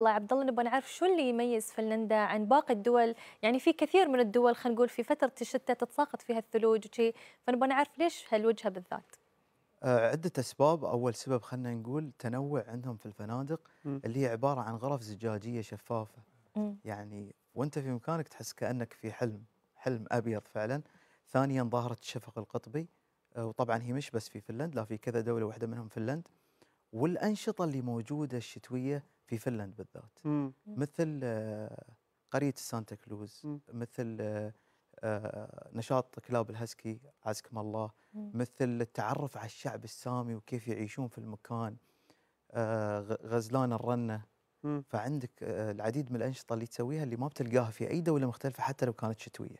الله عبد الله نبغى نعرف شو اللي يميز فنلندا عن باقي الدول يعني في كثير من الدول خلينا نقول في فتره الشتاء تتساقط فيها الثلوج وشي فنبغى نعرف ليش هالوجهه بالذات آه، عدة أسباب أول سبب خلينا نقول تنوع عندهم في الفنادق م. اللي هي عبارة عن غرف زجاجية شفافة م. يعني وانت في مكانك تحس كأنك في حلم حلم أبيض فعلا ثانيا ظاهرة الشفق القطبي آه، وطبعا هي مش بس في فنلند لا في كذا دولة واحدة منهم فنلند والأنشطة اللي موجودة الشتوية في فنلند بالذات مثل آه، قريه سانتا كلوز مثل آه، آه، نشاط كلاب الهسكي عزكم الله مثل التعرف على الشعب السامي وكيف يعيشون في المكان غزلان الرنه فعندك العديد من الانشطه اللي تسويها اللي ما بتلقاها في اي دوله مختلفه حتى لو كانت شتويه